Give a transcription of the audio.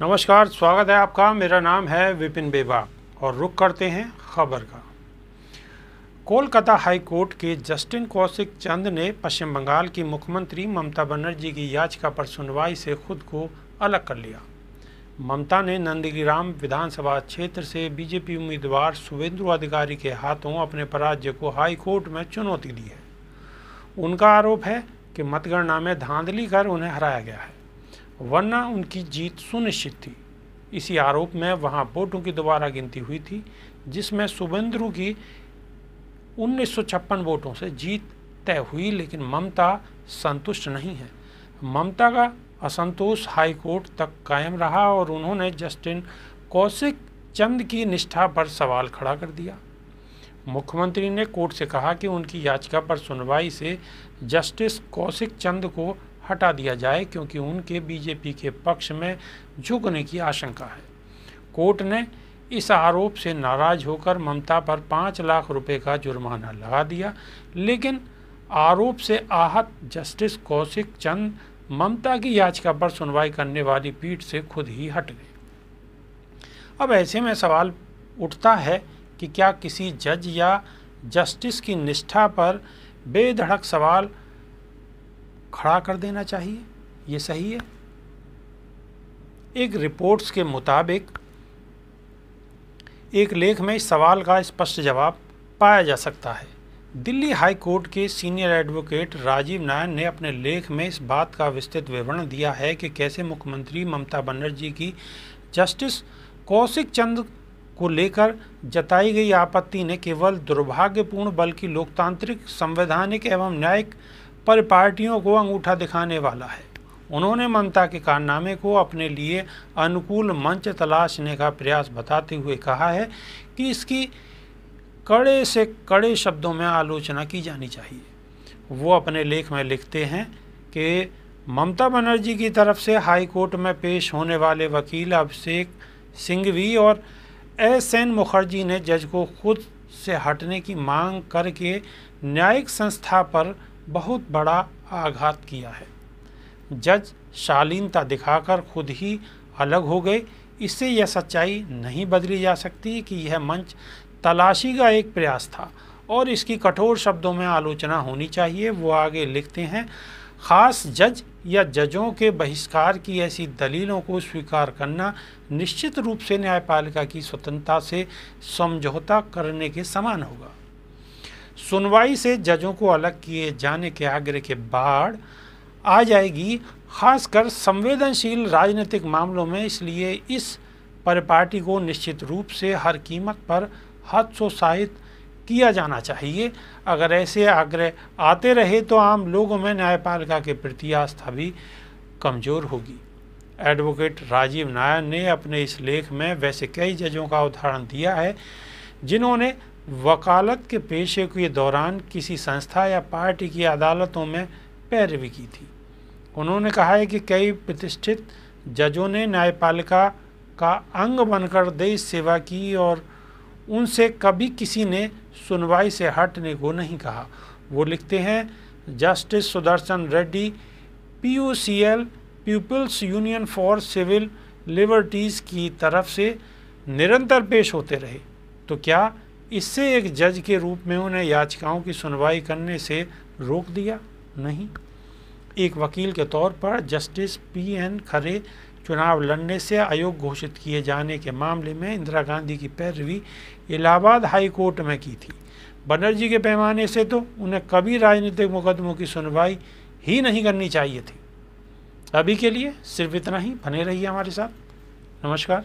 नमस्कार स्वागत है आपका मेरा नाम है विपिन बेबा और रुक करते हैं खबर का कोलकाता हाई कोर्ट के जस्टिन कौशिक चंद ने पश्चिम बंगाल की मुख्यमंत्री ममता बनर्जी की याचिका पर सुनवाई से खुद को अलग कर लिया ममता ने नंदीग्राम विधानसभा क्षेत्र से बीजेपी उम्मीदवार सुवेंद्र अधिकारी के हाथों अपने पराजय को हाई कोर्ट में चुनौती दी है उनका आरोप है कि मतगणना में धांधली कर उन्हें हराया गया है वरना उनकी जीत सुनिश्चित थी इसी आरोप में वहां वोटों की दोबारा गिनती हुई थी जिसमें सुबेंद्रू की उन्नीस वोटों से जीत तय हुई लेकिन ममता संतुष्ट नहीं है ममता का असंतोष हाईकोर्ट तक कायम रहा और उन्होंने जस्टिन कौशिक चंद की निष्ठा पर सवाल खड़ा कर दिया मुख्यमंत्री ने कोर्ट से कहा कि उनकी याचिका पर सुनवाई से जस्टिस कौशिक चंद को हटा दिया जाए क्योंकि उनके बीजेपी के पक्ष में झुकने की आशंका है कोर्ट ने इस आरोप से नाराज होकर ममता पर पाँच लाख रुपए का जुर्माना लगा दिया लेकिन आरोप से आहत जस्टिस कौशिक चंद ममता की याचिका पर सुनवाई करने वाली पीठ से खुद ही हट गए अब ऐसे में सवाल उठता है कि क्या किसी जज या जस्टिस की निष्ठा पर बेधड़क सवाल खड़ा कर देना चाहिए ये सही है एक रिपोर्ट्स के मुताबिक एक लेख में इस सवाल का स्पष्ट जवाब पाया जा सकता है दिल्ली हाई कोर्ट के सीनियर एडवोकेट राजीव नायन ने अपने लेख में इस बात का विस्तृत विवरण दिया है कि कैसे मुख्यमंत्री ममता बनर्जी की जस्टिस कौशिक चंद को लेकर जताई गई आपत्ति ने केवल दुर्भाग्यपूर्ण बल्कि लोकतांत्रिक संवैधानिक एवं न्यायिक पर पार्टियों को अंगूठा दिखाने वाला है उन्होंने ममता के कारनामे को अपने लिए अनुकूल मंच तलाशने का प्रयास बताते हुए कहा है कि इसकी कड़े से कड़े शब्दों में आलोचना की जानी चाहिए वो अपने लेख में लिखते हैं कि ममता बनर्जी की तरफ से हाई कोर्ट में पेश होने वाले वकील अभिषेक सिंघवी और एस एन मुखर्जी ने जज को खुद से हटने की मांग करके न्यायिक संस्था पर बहुत बड़ा आघात किया है जज शालीनता दिखाकर खुद ही अलग हो गए इससे यह सच्चाई नहीं बदली जा सकती कि यह मंच तलाशी का एक प्रयास था और इसकी कठोर शब्दों में आलोचना होनी चाहिए वो आगे लिखते हैं खास जज या जजों के बहिष्कार की ऐसी दलीलों को स्वीकार करना निश्चित रूप से न्यायपालिका की स्वतंत्रता से समझौता करने के समान होगा सुनवाई से जजों को अलग किए जाने के आग्रह के बाद आ जाएगी खासकर संवेदनशील राजनीतिक मामलों में इसलिए इस पर पार्टी को निश्चित रूप से हर कीमत पर हतोत्साहित किया जाना चाहिए अगर ऐसे आग्रह आते रहे तो आम लोगों में न्यायपालिका के प्रति आस्था भी कमज़ोर होगी एडवोकेट राजीव नायर ने अपने इस लेख में वैसे कई जजों का उदाहरण दिया है जिन्होंने वकालत के पेशे के दौरान किसी संस्था या पार्टी की अदालतों में पैरवी की थी उन्होंने कहा है कि कई प्रतिष्ठित जजों ने न्यायपालिका का अंग बनकर देश सेवा की और उनसे कभी किसी ने सुनवाई से हटने को नहीं कहा वो लिखते हैं justice Sudarshan Reddy P U C L people's union for civil liberties की तरफ से निरंतर पेश होते रहे तो क्या इससे एक जज के रूप में उन्हें याचिकाओं की सुनवाई करने से रोक दिया नहीं एक वकील के तौर पर जस्टिस पी एन खरे चुनाव लड़ने से आयोग घोषित किए जाने के मामले में इंदिरा गांधी की पैरवी इलाहाबाद हाई कोर्ट में की थी बनर्जी के पैमाने से तो उन्हें कभी राजनीतिक मुकदमों की सुनवाई ही नहीं करनी चाहिए थी अभी के लिए सिर्फ इतना ही बने रहिए हमारे साथ नमस्कार